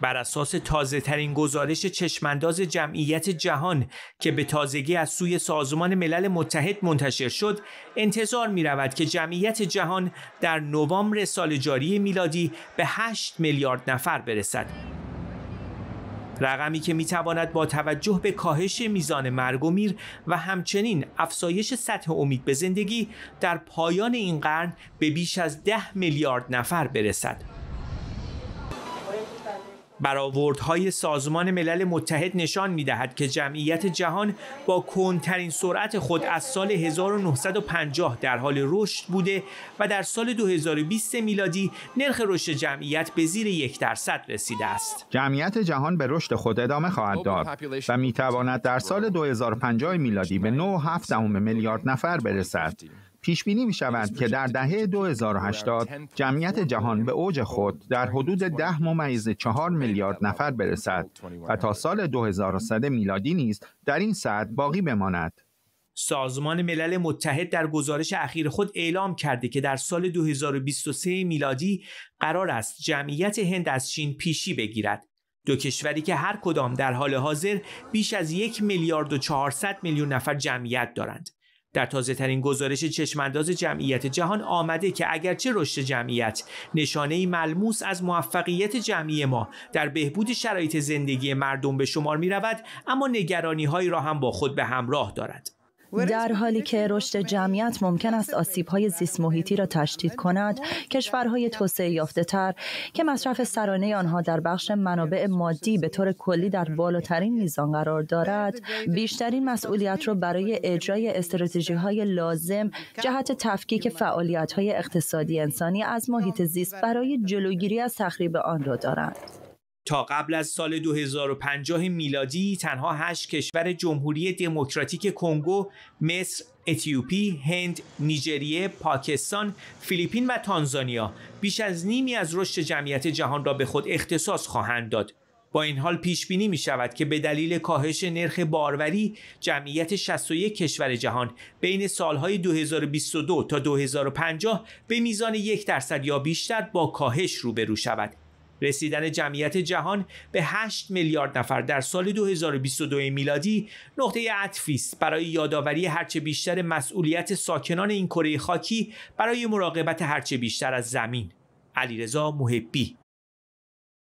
بر اساس تازه ترین گزارش چشمانداز جمعیت جهان که به تازگی از سوی سازمان ملل متحد منتشر شد انتظار می رود که جمعیت جهان در نوامبر سال جاری میلادی به 8 میلیارد نفر برسد رقمی که می تواند با توجه به کاهش میزان مرگ و میر و همچنین افزایش سطح امید به زندگی در پایان این قرن به بیش از 10 میلیارد نفر برسد برآوردهای سازمان ملل متحد نشان دهد که جمعیت جهان با کنترین سرعت خود از سال 1950 در حال رشد بوده و در سال 2020 میلادی نرخ رشد جمعیت به زیر یک درصد رسیده است. جمعیت جهان به رشد خود ادامه خواهد داد و میتواند در سال 2050 میلادی به 9.7 میلیارد نفر برسد پیش بینی می شود که در دهه 2080 جمعیت جهان به اوج خود در حدود 10 ممیز 4 میلیارد نفر برسد و تا سال 2100 میلادی نیز در این ساعت باقی بماند. سازمان ملل متحد در گزارش اخیر خود اعلام کرده که در سال 2023 میلادی قرار است جمعیت هند از چین پیشی بگیرد. دو کشوری که هر کدام در حال حاضر بیش از یک میلیارد و 400 میلیون نفر جمعیت دارند. در تازه ترین گزارش چشمانداز جمعیت جهان آمده که اگرچه رشد جمعیت نشانه ملموس از موفقیت جمعی ما در بهبود شرایط زندگی مردم به شمار می رود اما نگرانی هایی را هم با خود به همراه دارد. در حالی که رشد جمعیت ممکن است های زیست محیطی را تشدید کند، کشورهای توسعه تر که مصرف سرانه آنها در بخش منابع مادی به طور کلی در بالاترین میزان قرار دارد، بیشترین مسئولیت را برای اجرای های لازم جهت تفکیک های اقتصادی انسانی از محیط زیست برای جلوگیری از تخریب آن را دارند. تا قبل از سال 2050 میلادی تنها هشت کشور جمهوری دموکراتیک کنگو، مصر، اتیوپی، هند، نیجریه، پاکستان، فیلیپین و تانزانیا بیش از نیمی از رشد جمعیت جهان را به خود اختصاص خواهند داد. با این حال پیش بینی می شود که به دلیل کاهش نرخ باروری جمعیت 61 کشور جهان بین سالهای 2022 تا 2050 به میزان یک درصد یا بیشتر با کاهش روبرو شود رسیدن جمعیت جهان به 8 میلیارد نفر در سال 2022 میلادی نقطه عطفی است برای یادآوری هرچه بیشتر مسئولیت ساکنان این کره خاکی برای مراقبت هرچه بیشتر از زمین علیرضا محبی